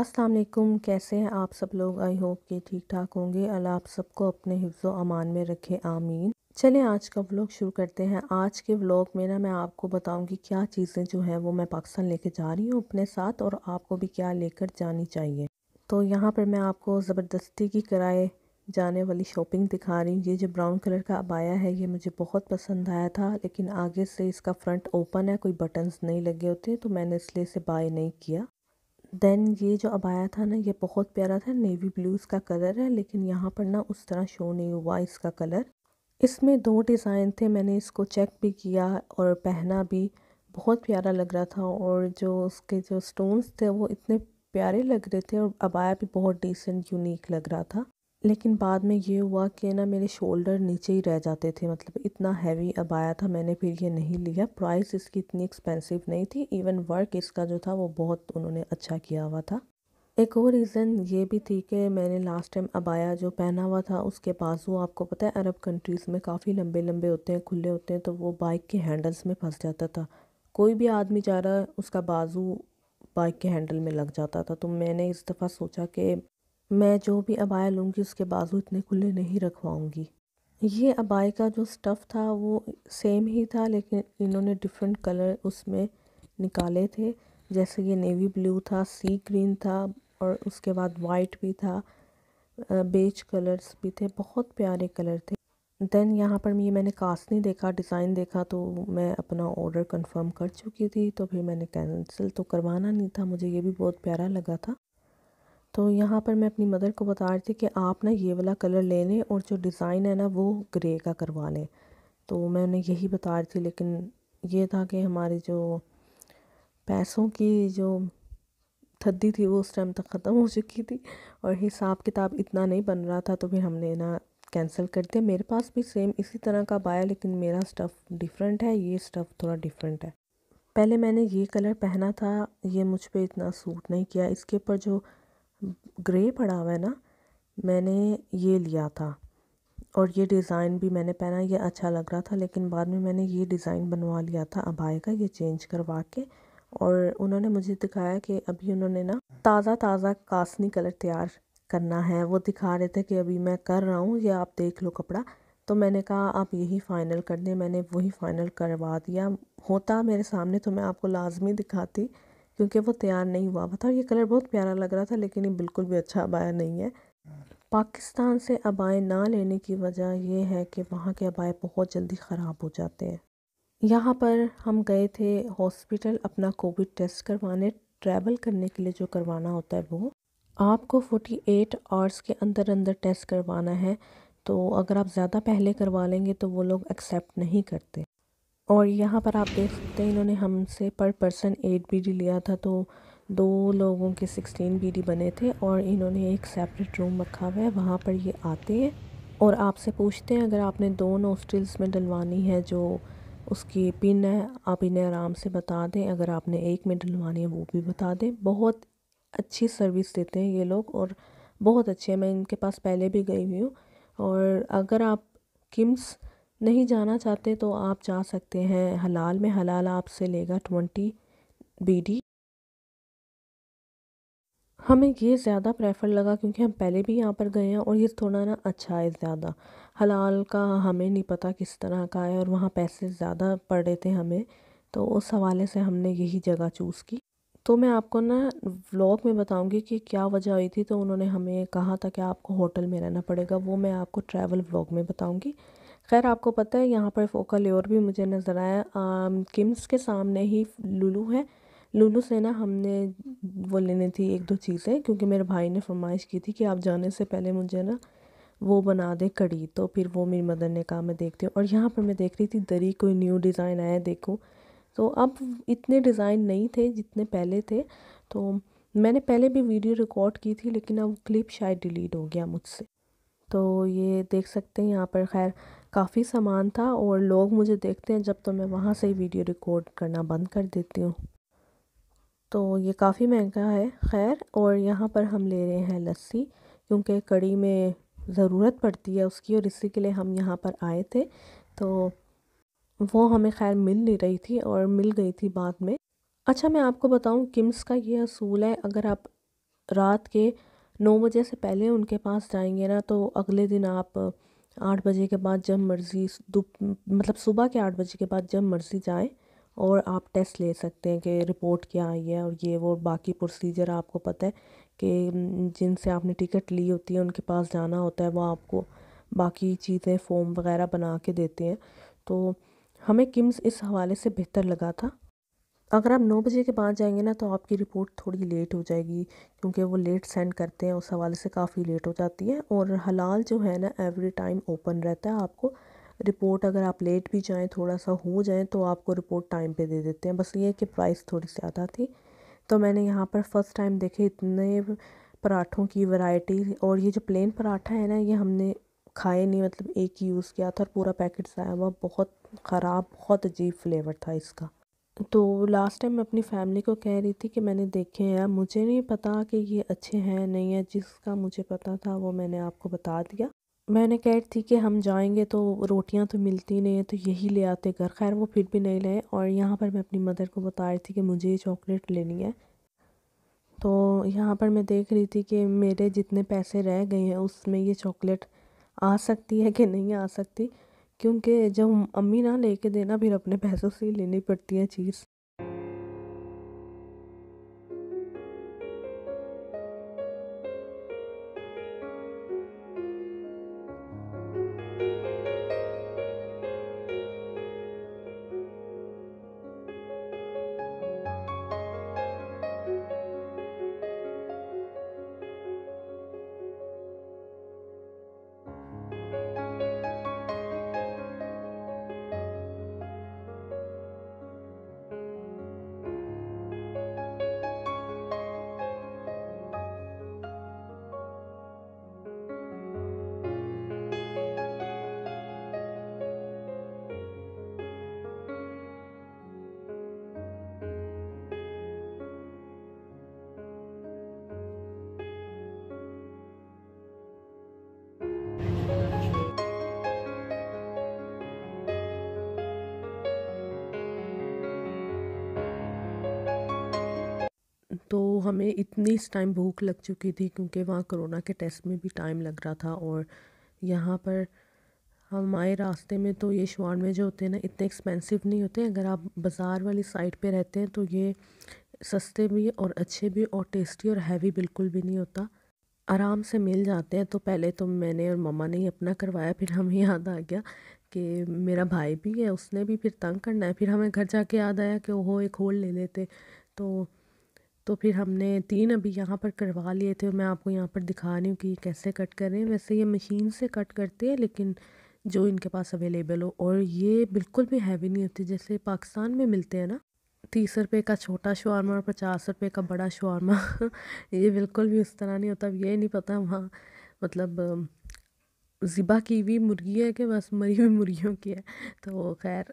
अस्सलाम वालेकुम कैसे हैं आप सब लोग आई होप के ठीक ठाक होंगे अल्लाह आप सबको अपने हिफ्ज़ अमान में रखे आमीन चलें आज का व्लॉग शुरू करते हैं आज के व्लॉग में ना मैं आपको बताऊंगी क्या चीज़ें जो हैं वो मैं पाकिस्तान लेके जा रही हूँ अपने साथ और आपको भी क्या लेकर जानी चाहिए तो यहाँ पर मैं आपको ज़बरदस्ती की किराए जाने वाली शॉपिंग दिखा रही हूँ ये जो ब्राउन कलर का अबाया है ये मुझे बहुत पसंद आया था लेकिन आगे से इसका फ्रंट ओपन है कोई बटन्स नहीं लगे होते तो मैंने इसलिए इसे बाय नहीं किया देन ये जो अब आया था ना ये बहुत प्यारा था नेवी ब्लू इसका कलर है लेकिन यहाँ पर ना उस तरह शो नहीं हुआ इसका कलर इसमें दो डिज़ाइन थे मैंने इसको चेक भी किया और पहना भी बहुत प्यारा लग रहा था और जो उसके जो स्टोन्स थे वो इतने प्यारे लग रहे थे और अबाया भी बहुत डिसेंट यूनिक लग रहा था लेकिन बाद में ये हुआ कि ना मेरे शोल्डर नीचे ही रह जाते थे मतलब इतना हैवी अब आया था मैंने फिर ये नहीं लिया प्राइस इसकी इतनी एक्सपेंसिव नहीं थी इवन वर्क इसका जो था वो बहुत उन्होंने अच्छा किया हुआ था एक और रीज़न ये भी थी कि मैंने लास्ट टाइम अबाया जो पहना हुआ था उसके बाजू आपको पता है अरब कंट्रीज़ में काफ़ी लंबे लंबे होते हैं खुले होते हैं तो वो बाइक के हैंडल्स में फंस जाता था कोई भी आदमी जा रहा उसका बाजू बाइक के हैंडल में लग जाता था तो मैंने इस दफ़ा सोचा कि मैं जो भी अबाया लूँगी उसके बाजू इतने खुले नहीं रखवाऊँगी ये अबाई का जो स्टफ़ था वो सेम ही था लेकिन इन्होंने डिफरेंट कलर उसमें निकाले थे जैसे ये नेवी ब्लू था सी ग्रीन था और उसके बाद वाइट भी था बेज कलर्स भी थे बहुत प्यारे कलर थे देन यहाँ पर ये मैंने कास्ट नहीं देखा डिज़ाइन देखा तो मैं अपना ऑर्डर कंफर्म कर चुकी थी तो फिर मैंने कैंसिल तो करवाना नहीं था मुझे ये भी बहुत प्यारा लगा था तो यहाँ पर मैं अपनी मदर को बता रही थी कि आप ना ये वाला कलर ले लें और जो डिज़ाइन है ना वो ग्रे का करवा लें तो मैं उन्हें यही बता रही थी लेकिन ये था कि हमारे जो पैसों की जो थद्दी थी वो उस टाइम तक ख़त्म हो चुकी थी और हिसाब किताब इतना नहीं बन रहा था तो फिर हमने ना कैंसिल कर दिया मेरे पास भी सेम इसी तरह का बाया लेकिन मेरा स्टफ़ डिफरेंट है ये स्टफ़ थोड़ा डिफरेंट है पहले मैंने ये कलर पहना था ये मुझ पर इतना सूट नहीं किया इसके ऊपर जो ग्रे पड़ा हुआ है ना मैंने ये लिया था और ये डिज़ाइन भी मैंने पहना ये अच्छा लग रहा था लेकिन बाद में मैंने ये डिज़ाइन बनवा लिया था अबाय का ये चेंज करवा के और उन्होंने मुझे दिखाया कि अभी उन्होंने ना ताज़ा ताज़ा कासनी कलर तैयार करना है वो दिखा रहे थे कि अभी मैं कर रहा हूँ ये आप देख लो कपड़ा तो मैंने कहा आप यही फ़ाइनल कर दें मैंने वही फ़ाइनल करवा दिया होता मेरे सामने तो मैं आपको लाजमी दिखाती क्योंकि वो तैयार नहीं हुआ हुआ था और ये कलर बहुत प्यारा लग रहा था लेकिन ये बिल्कुल भी अच्छा अबाया नहीं है पाकिस्तान से अबाए ना लेने की वजह यह है कि वहाँ के अबाए बहुत जल्दी ख़राब हो जाते हैं यहाँ पर हम गए थे हॉस्पिटल अपना कोविड टेस्ट करवाने ट्रैवल करने के लिए जो करवाना होता है वो आपको 48 आवर्स के अंदर अंदर टेस्ट करवाना है तो अगर आप ज़्यादा पहले करवा लेंगे तो वो लोग एक्सेप्ट नहीं करते और यहाँ पर आप देख सकते हैं इन्होंने हमसे पर पर्सन एट बी लिया था तो दो लोगों के सिक्सटीन बी बने थे और इन्होंने एक सेपरेट रूम रखा हुआ है वहाँ पर ये आते हैं और आपसे पूछते हैं अगर आपने दो नोस्टिल्स में डलवानी है जो उसकी पिन है आप इन्हें आराम से बता दें अगर आपने एक में डलवानी है वो भी बता दें बहुत अच्छी सर्विस देते हैं ये लोग और बहुत अच्छे हैं मैं इनके पास पहले भी गई हुई हूँ और अगर आप किम्स नहीं जाना चाहते तो आप जा सकते हैं हलाल में हलाल आपसे लेगा ट्वेंटी बीडी हमें ये ज़्यादा प्रेफर लगा क्योंकि हम पहले भी यहाँ पर गए हैं और ये थोड़ा ना अच्छा है ज़्यादा हलाल का हमें नहीं पता किस तरह का है और वहाँ पैसे ज़्यादा पड़ रहे थे हमें तो उस हवाले से हमने यही जगह चूज़ की तो मैं आपको ना व्लॉग में बताऊंगी कि क्या वजह हुई थी तो उन्होंने हमें कहा था कि आपको होटल में रहना पड़ेगा वो मैं आपको ट्रैवल व्लॉग में बताऊंगी खैर आपको पता है यहाँ पर फोकल और भी मुझे नज़र आया आ, किम्स के सामने ही लुलू है लुलू से ना हमने वो लेने थी एक दो चीज़ें क्योंकि मेरे भाई ने फरमाइश की थी कि आप जाने से पहले मुझे ना वो बना दे कड़ी तो फिर वो मेरी मदर ने कहा मैं देखती हूँ और यहाँ पर मैं देख रही थी दरी कोई न्यू डिज़ाइन आया देखूँ तो अब इतने डिज़ाइन नहीं थे जितने पहले थे तो मैंने पहले भी वीडियो रिकॉर्ड की थी लेकिन अब क्लिप शायद डिलीट हो गया मुझसे तो ये देख सकते हैं यहाँ पर खैर काफ़ी सामान था और लोग मुझे देखते हैं जब तो मैं वहाँ से ही वीडियो रिकॉर्ड करना बंद कर देती हूँ तो ये काफ़ी महंगा है खैर और यहाँ पर हम ले रहे हैं लस्सी क्योंकि कड़ी में ज़रूरत पड़ती है उसकी और इसी के लिए हम यहाँ पर आए थे तो वो हमें खैर मिल नहीं रही थी और मिल गई थी बाद में अच्छा मैं आपको बताऊँ किम्स का ये असूल है अगर आप रात के नौ बजे से पहले उनके पास जाएंगे ना तो अगले दिन आप आठ बजे के बाद जब मर्ज़ी मतलब सुबह के आठ बजे के बाद जब मर्ज़ी जाए और आप टेस्ट ले सकते हैं कि रिपोर्ट क्या आई है और ये वो बाकी प्रोसीजर आपको पता है कि जिनसे आपने टिकट ली होती है उनके पास जाना होता है वो आपको बाकी चीज़ें फ़ॉर्म वगैरह बना के देते हैं तो हमें किम्स इस हवाले से बेहतर लगा था अगर आप नौ बजे के बाद जाएंगे ना तो आपकी रिपोर्ट थोड़ी लेट हो जाएगी क्योंकि वो लेट सेंड करते हैं उस हवाले से काफ़ी लेट हो जाती है और हलाल जो है ना एवरी टाइम ओपन रहता है आपको रिपोर्ट अगर आप लेट भी जाएँ थोड़ा सा हो जाएँ तो आपको रिपोर्ट टाइम पे दे देते हैं बस ये कि प्राइस थोड़ी ज़्यादा थी तो मैंने यहाँ पर फ़र्स्ट टाइम देखे इतने पराठों की वैरायटी और ये जो प्लेन पराठा है ना ये हमने खाए नहीं मतलब एक ही यूज़ किया था और पूरा पैकेट आया हुआ बहुत ख़राब बहुत अजीब फ्लेवर था इसका तो लास्ट टाइम मैं अपनी फ़ैमिली को कह रही थी कि मैंने देखे हैं मुझे नहीं पता कि ये अच्छे हैं नहीं है जिसका मुझे पता था वो मैंने आपको बता दिया मैंने कह रही थी कि हम जाएंगे तो रोटियां तो मिलती नहीं है तो यही ले आते घर खैर वो फिर भी नहीं ले और यहाँ पर मैं अपनी मदर को बता रही थी कि मुझे ये चॉकलेट लेनी है तो यहाँ पर मैं देख रही थी कि मेरे जितने पैसे रह गए हैं उसमें ये चॉकलेट आ सकती है कि नहीं आ सकती क्योंकि जब अम्मी ना लेके देना फिर अपने पैसों से ही लेनी पड़ती है चीज़ हमें इतनी इस टाइम भूख लग चुकी थी क्योंकि वहाँ कोरोना के टेस्ट में भी टाइम लग रहा था और यहाँ पर हमारे रास्ते में तो ये में जो होते हैं ना इतने एक्सपेंसिव नहीं होते अगर आप बाज़ार वाली साइड पे रहते हैं तो ये सस्ते भी और अच्छे भी और टेस्टी और हैवी बिल्कुल भी नहीं होता आराम से मिल जाते हैं तो पहले तो मैंने और मम्मा ने ही अपना करवाया फिर हमें याद आ गया कि मेरा भाई भी है उसने भी फिर तंग करना है फिर हमें घर जाके याद आया कि ओहो एक होल ले लेते तो तो फिर हमने तीन अभी यहाँ पर करवा लिए थे और मैं आपको यहाँ पर दिखा रही हूँ कि कैसे कट कर रहे हैं वैसे ये मशीन से कट करते हैं लेकिन जो इनके पास अवेलेबल हो और ये बिल्कुल भी हैवी नहीं होती जैसे पाकिस्तान में मिलते हैं ना तीस रुपये का छोटा शवारमा और पचास रुपये का बड़ा शवारमा ये बिल्कुल भी उस तरह नहीं होता अब ये नहीं पता वहाँ मतलब ज़िबा की हुई मुर्गी है कि बस मरी हुई मुर्गियों की है तो खैर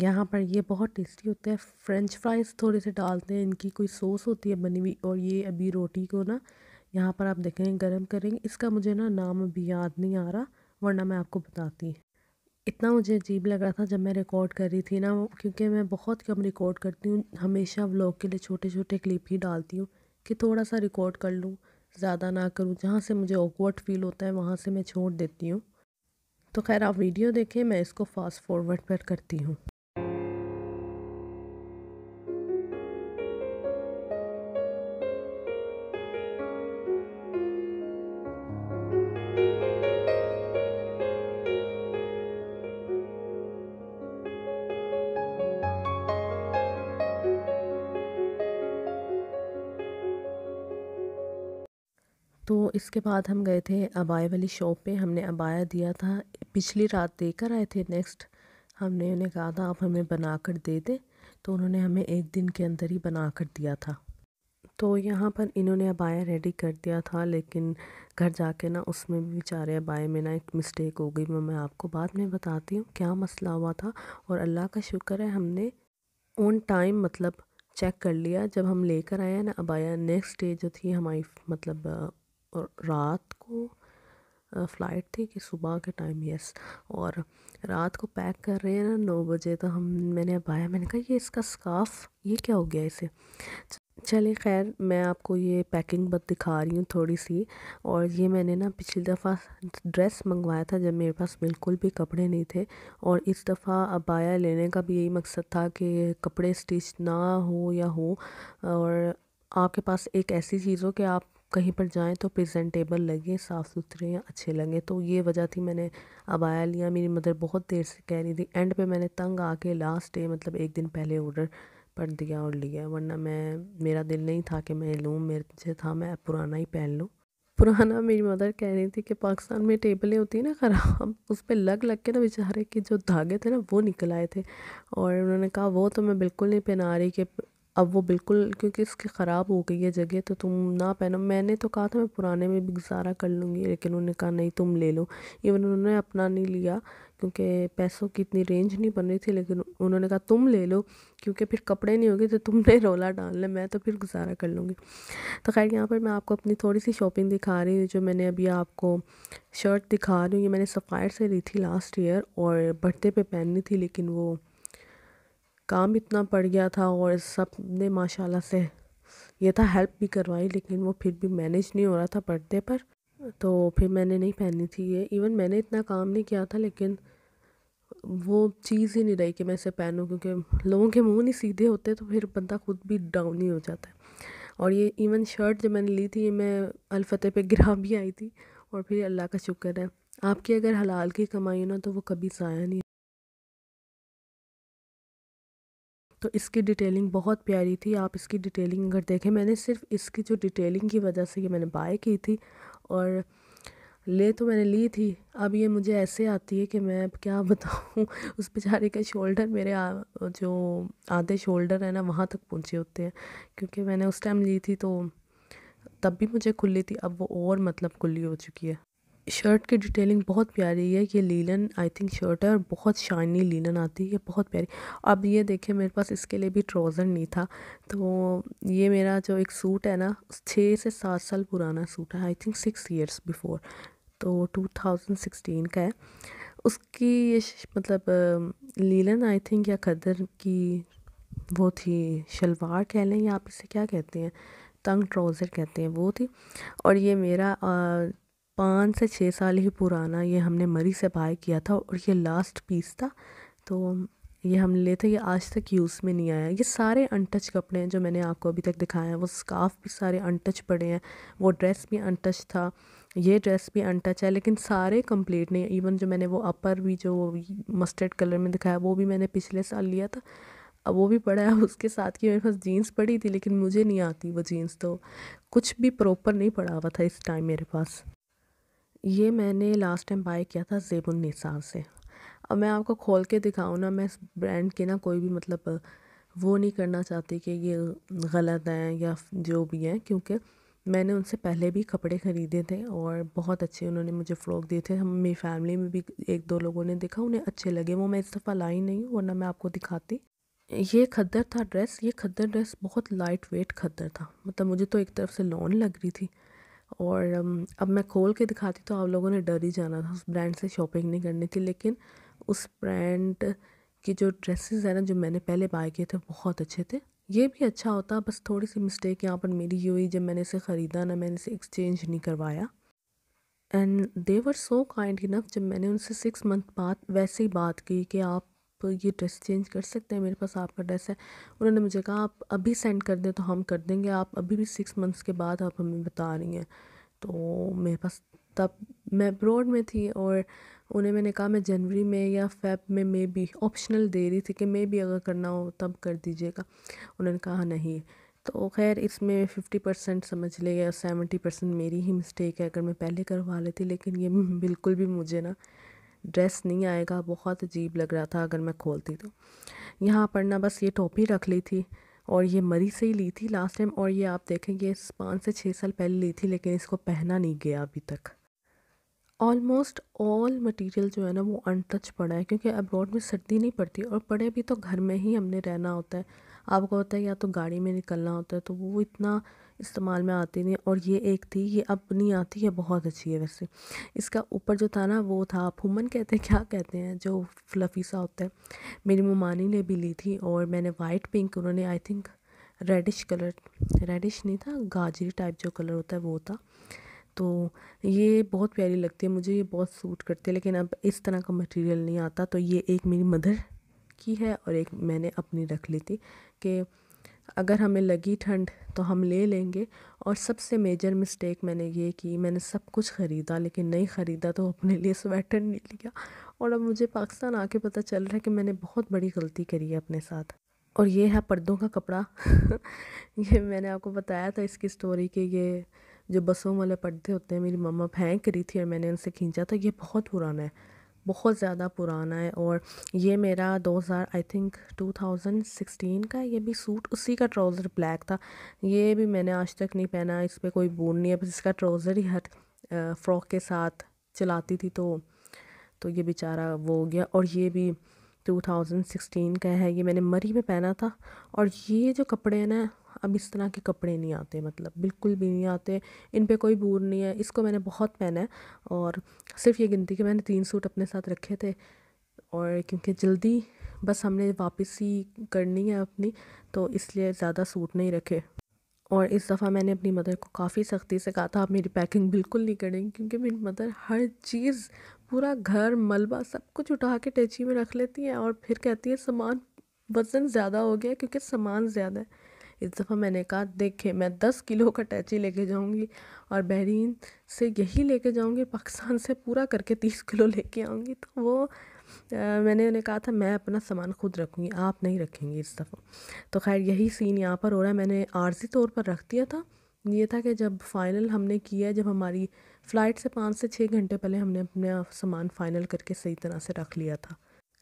यहाँ पर ये बहुत टेस्टी होते हैं फ्रेंच फ्राइज़ थोड़े से डालते हैं इनकी कोई सॉस होती है बनी हुई और ये अभी रोटी को ना यहाँ पर आप देखेंगे गर्म करेंगे इसका मुझे ना नाम अभी याद नहीं आ रहा वरना मैं आपको बताती इतना मुझे अजीब लग रहा था जब मैं रिकॉर्ड कर रही थी ना क्योंकि मैं बहुत कम रिकॉर्ड करती हूँ हमेशा व्लॉग के लिए छोटे छोटे क्लिप ही डालती हूँ कि थोड़ा सा रिकॉर्ड कर लूँ ज़्यादा ना करूँ जहाँ से मुझे ऑकवर्ड फील होता है वहाँ से मैं छोड़ देती हूँ तो खैर आप वीडियो देखें मैं इसको फास्ट फॉरवर्ड पर करती हूँ तो इसके बाद हम गए थे अबाया वाली शॉप पे हमने अबाया दिया था पिछली रात देकर आए थे नेक्स्ट हमने उन्हें कहा था आप हमें बना कर दे दें तो उन्होंने हमें एक दिन के अंदर ही बना कर दिया था तो यहाँ पर इन्होंने अबाया रेडी कर दिया था लेकिन घर जाके ना उसमें भी बेचारे अबाए में ना एक मिस्टेक हो गई मैं आपको बाद में बताती हूँ क्या मसला हुआ था और अल्लाह का शुक्र है हमने ऑन टाइम मतलब चेक कर लिया जब हम लेकर आए ना अबाया नेक्स्ट डे जो थी हमारी मतलब रात को फ़्लाइट थी कि सुबह के टाइम यस और रात को पैक कर रहे हैं ना नौ बजे तो हम मैंने अब आया मैंने कहा ये इसका स्काफ़ ये क्या हो गया इसे चलिए खैर मैं आपको ये पैकिंग बद दिखा रही हूँ थोड़ी सी और ये मैंने ना पिछली दफ़ा ड्रेस मंगवाया था जब मेरे पास बिल्कुल भी कपड़े नहीं थे और इस दफ़ा अबाया लेने का भी यही मकसद था कि कपड़े स्टिच ना हो या हो और आपके पास एक ऐसी चीज़ हो कि आप कहीं पर जाएँ तो प्रेजेंटेबल लगे साफ़ सुथरे अच्छे लगे तो ये वजह थी मैंने अबाया लिया मेरी मदर बहुत देर से कह रही थी एंड पे मैंने तंग आके लास्ट डे मतलब एक दिन पहले ऑर्डर पर दिया और लिया वरना मैं मेरा दिल नहीं था कि मैं लूँ मेरे था मैं पुराना ही पहन लूँ पुराना मेरी मदर कह रही थी कि पाकिस्तान में टेबलें होती हैं ना ख़राब उस पर लग लग के ना बेचारे के जो धागे थे ना वो निकल आए थे और उन्होंने कहा वो तो मैं बिल्कुल नहीं पहना रही कि अब वो बिल्कुल क्योंकि उसकी ख़राब हो गई है जगह तो तुम ना पहनो मैंने तो कहा था मैं पुराने में भी गुजारा कर लूँगी लेकिन उन्होंने कहा नहीं तुम ले लो इवन उन्होंने अपना नहीं लिया क्योंकि पैसों की इतनी रेंज नहीं बन रही थी लेकिन उन्होंने कहा तुम ले लो क्योंकि फिर कपड़े नहीं होंगे तो तुमने रोला डाल लें मैं तो फिर गुजारा कर लूँगी तो खैर यहाँ पर मैं आपको अपनी थोड़ी सी शॉपिंग दिखा रही हूँ जो मैंने अभी आपको शर्ट दिखा रही हूँ ये मैंने सफ़ायर से ली थी लास्ट ईयर और बर्थडे पर पहननी थी लेकिन वो काम इतना पड़ गया था और सब ने माशाल्लाह से ये था हेल्प भी करवाई लेकिन वो फिर भी मैनेज नहीं हो रहा था पर्दे पर तो फिर मैंने नहीं पहनी थी ये इवन मैंने इतना काम नहीं किया था लेकिन वो चीज़ ही नहीं रही कि मैं इसे पहनूँ क्योंकि लोगों के मुंह नहीं सीधे होते तो फिर बंदा खुद भी डाउन ही हो जाता है और ये इवन शर्ट जो मैंने ली थी ये मैं अलफते पे गिरा भी आई थी और फिर अल्लाह का शुक्र है आपकी अगर हलाल की कमाई हो ना तो वो कभी ज़ाया नहीं तो इसकी डिटेलिंग बहुत प्यारी थी आप इसकी डिटेलिंग अगर देखें मैंने सिर्फ इसकी जो डिटेलिंग की वजह से ये मैंने बाय की थी और ले तो मैंने ली थी अब ये मुझे ऐसे आती है कि मैं अब क्या बताऊँ उस बेचारे के शोल्डर मेरे आ, जो आधे शोल्डर है ना वहाँ तक पहुँचे होते हैं क्योंकि मैंने उस टाइम ली थी तो तब भी मुझे खुली थी अब वो और मतलब खुली हो चुकी है शर्ट की डिटेलिंग बहुत प्यारी है ये लीलन आई थिंक शर्ट है और बहुत शाइनी लीलन आती है बहुत प्यारी अब ये देखें मेरे पास इसके लिए भी ट्राउज़र नहीं था तो ये मेरा जो एक सूट है ना छः से सात साल पुराना सूट है I think six years before तो टू थाउजेंड सिक्सटीन का है उसकी ये मतलब लीलन आई थिंक या खदर की वो थी शलवार कह लें या आप इसे क्या कहते हैं तंग ट्राउज़र कहते हैं वो थी और ये मेरा पाँच से छः साल ही पुराना ये हमने मरी से बाय किया था और ये लास्ट पीस था तो ये हम ले थे ये आज तक यूज़ में नहीं आया ये सारे अनटच कपड़े हैं जो मैंने आपको अभी तक दिखाए हैं वो स्काफ़ भी सारे अनटच पड़े हैं वो ड्रेस भी अनटच था ये ड्रेस भी अनटच है लेकिन सारे कंप्लीट नहीं इवन जो मैंने वो अपर भी जो मस्टर्ड कलर में दिखाया वो भी मैंने पिछले साल लिया था अब वो भी पड़ा है उसके साथ की मेरे पास जीन्स पड़ी थी लेकिन मुझे नहीं आती वो जीन्स तो कुछ भी प्रॉपर नहीं पड़ा हुआ था इस टाइम मेरे पास ये मैंने लास्ट टाइम बाय किया था ज़ेबुल निसा से अब मैं आपको खोल के दिखाऊँ ना मैं इस ब्रांड के ना कोई भी मतलब वो नहीं करना चाहती कि ये गलत हैं या जो भी हैं क्योंकि मैंने उनसे पहले भी कपड़े ख़रीदे थे और बहुत अच्छे उन्होंने मुझे फ़्रॉक दिए थे हम मेरी फैमिली में भी एक दो लोगों ने देखा उन्हें अच्छे लगे वो मैं इस दफ़ा लाई नहीं वरना मैं आपको दिखाती ये खद्दर था ड्रेस ये खद्दर ड्रेस बहुत लाइट वेट खद्दर था मतलब मुझे तो एक तरफ से लॉन लग रही थी और अब मैं खोल के दिखाती तो आप लोगों ने डर ही जाना था उस ब्रांड से शॉपिंग नहीं करनी थी लेकिन उस ब्रांड की जो ड्रेसेस हैं ना जो मैंने पहले बाय किए थे बहुत अच्छे थे ये भी अच्छा होता बस थोड़ी सी मिस्टेक यहाँ पर मेरी ये हुई जब मैंने इसे ख़रीदा ना मैंने इसे एक्सचेंज नहीं करवाया and they were so kind enough जब मैंने उनसे सिक्स मंथ बाद वैसे ही बात की कि आप आप ये ड्रेस चेंज कर सकते हैं मेरे पास आपका ड्रेस है उन्होंने मुझे कहा आप अभी सेंड कर दें तो हम कर देंगे आप अभी भी सिक्स मंथ्स के बाद आप हमें बता रही हैं तो मेरे पास तब मैं अब्रॉड में थी और उन्हें मैंने कहा मैं जनवरी में या फेब में मे बी ऑप्शनल दे रही थी कि मे बी अगर करना हो तब कर दीजिएगा उन्होंने कहा नहीं तो खैर इसमें फिफ्टी परसेंट समझ ले या सेवेंटी परसेंट मेरी ही मिस्टेक है अगर मैं पहले करवा लेती लेकिन ये बिल्कुल भी मुझे ना ड्रेस नहीं आएगा बहुत अजीब लग रहा था अगर मैं खोलती तो यहाँ पर ना बस ये टोपी रख ली थी और ये मरी से ही ली थी लास्ट टाइम और ये आप देखें ये पाँच से छः साल पहले ली थी लेकिन इसको पहना नहीं गया अभी तक ऑलमोस्ट ऑल मटेरियल जो है ना वो अनटच पड़ा है क्योंकि अब्रॉड में सर्दी नहीं पड़ती और पड़े भी तो घर में ही हमने रहना होता है आपको होता है या तो गाड़ी में निकलना होता है तो वो इतना इस्तेमाल में आती नहीं और ये एक थी ये अब नहीं आती है बहुत अच्छी है वैसे इसका ऊपर जो था ना वो था फुमन कहते हैं क्या कहते हैं जो फ्लफ़ी सा होता है मेरी ममानी ने भी ली थी और मैंने वाइट पिंक उन्होंने I think reddish colour reddish नहीं था गाजरी टाइप जो कलर होता है वो था तो ये बहुत प्यारी लगती है मुझे ये बहुत सूट करती है लेकिन अब इस तरह का मटेरियल नहीं आता तो ये एक मेरी मदर की है और एक मैंने अपनी रख ली थी कि अगर हमें लगी ठंड तो हम ले लेंगे और सबसे मेजर मिस्टेक मैंने ये की मैंने सब कुछ ख़रीदा लेकिन नहीं ख़रीदा तो अपने लिए स्वेटर नहीं लिया और अब मुझे पाकिस्तान आके पता चल रहा है कि मैंने बहुत बड़ी गलती करी है अपने साथ और ये है पर्दों का कपड़ा ये मैंने आपको बताया था इसकी स्टोरी कि ये जो बसों वाले पर्दे होते हैं मेरी मम्मा फेंक रही थी और मैंने उनसे खींचा था ये बहुत पुराना है बहुत ज़्यादा पुराना है और ये मेरा दो हज़ार I think two thousand sixteen का ये भी सूट उसी का ट्राउज़र ब्लैक था ये भी मैंने आज तक नहीं पहना इस पर कोई बूंद नहीं है बस इसका ट्राउज़र ही हट फ्रॉक के साथ चलाती थी तो तो ये बेचारा वो हो गया और ये भी 2016 का है ये मैंने मरी में पहना था और ये जो कपड़े हैं ना अब इस तरह के कपड़े नहीं आते मतलब बिल्कुल भी नहीं आते इन पर कोई बूर नहीं है इसको मैंने बहुत पहना है और सिर्फ ये गिनती कि मैंने तीन सूट अपने साथ रखे थे और क्योंकि जल्दी बस हमने वापसी करनी है अपनी तो इसलिए ज़्यादा सूट नहीं रखे और इस दफ़ा मैंने अपनी मदर को काफ़ी सख्ती से कहा था आप मेरी पैकिंग बिल्कुल नहीं करेंगे क्योंकि मेरी मदर हर चीज़ पूरा घर मलबा सब कुछ उठा के टैची में रख लेती हैं और फिर कहती है सामान वज़न ज़्यादा हो गया क्योंकि सामान ज़्यादा है इस दफ़ा मैंने कहा देखे मैं दस किलो का टैची लेके जाऊंगी और बहरीन से यही लेके जाऊंगी पाकिस्तान से पूरा करके तीस किलो लेके आऊंगी तो वो आ, मैंने उन्हें कहा था मैं अपना सामान खुद रखूँगी आप नहीं रखेंगी इस दफ़ा तो खैर यही सीन यहाँ पर हो रहा है मैंने आर्जी तौर पर रख दिया था ये था कि जब फ़ाइनल हमने किया जब हमारी फ़्लाइट से पाँच से छः घंटे पहले हमने अपना सामान फ़ाइनल करके सही तरह से रख लिया था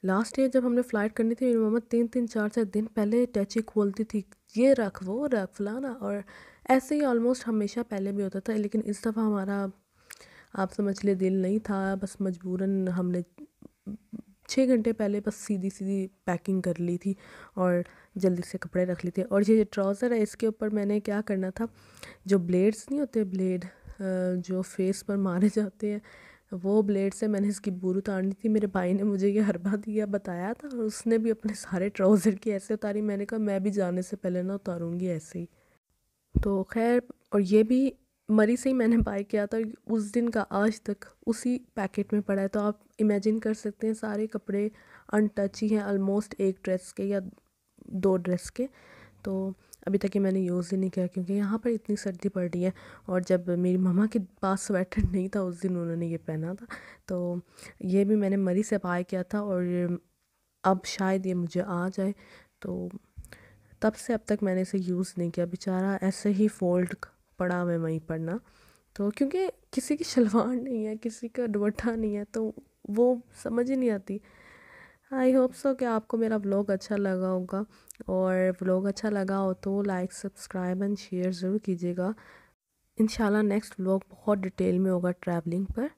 लास्ट ईयर जब हमने फ़्लाइट करनी थी मेरी मम्मा तीन तीन चार चार दिन पहले टैची खोलती थी ये रख वो रख फलाना और ऐसे ही ऑलमोस्ट हमेशा पहले भी होता था लेकिन इस दफ़ा हमारा आप समझ ले दिल नहीं था बस मजबूरन हमने छः घंटे पहले बस सीधी सीधी पैकिंग कर ली थी और जल्दी से कपड़े रख लिए थे और ये ट्राउज़र है इसके ऊपर मैंने क्या करना था जो ब्लेड्स नहीं होते ब्लेड जो फेस पर मारे जाते हैं वो ब्लेड से मैंने इसकी बूर उतारनी थी मेरे भाई ने मुझे ये हरबा दिया बताया था और उसने भी अपने सारे ट्राउज़र की ऐसे उतारी मैंने कहा मैं भी जाने से पहले ना उतारूँगी ऐसे ही तो खैर और ये भी मरी से ही मैंने बाय किया था उस दिन का आज तक उसी पैकेट में पड़ा है तो आप इमेजिन कर सकते हैं सारे कपड़े अनटच ही हैं ऑलमोस्ट एक ड्रेस के या दो ड्रेस के तो अभी तक ये मैंने यूज़ ही नहीं किया क्योंकि यहाँ पर इतनी सर्दी पड़ रही है और जब मेरी मम्मा के पास स्वेटर नहीं था उस दिन उन्होंने ये पहना था तो ये भी मैंने मरी से बाय किया था और अब शायद ये मुझे आ जाए तो तब से अब तक मैंने इसे यूज़ नहीं किया बेचारा ऐसे ही फोल्ड पड़ा हुआ वहीं पड़ना तो क्योंकि किसी की शलवार नहीं है किसी का दुपट्टा नहीं है तो वो समझ ही नहीं आती आई होप सो कि आपको मेरा ब्लॉग अच्छा लगा होगा और व्लॉग अच्छा लगा हो तो लाइक सब्सक्राइब एंड शेयर ज़रूर कीजिएगा इन नेक्स्ट व्लॉग बहुत डिटेल में होगा ट्रैवलिंग पर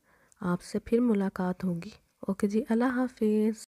आपसे फिर मुलाकात होगी ओके जी अल्लाह हाफिज़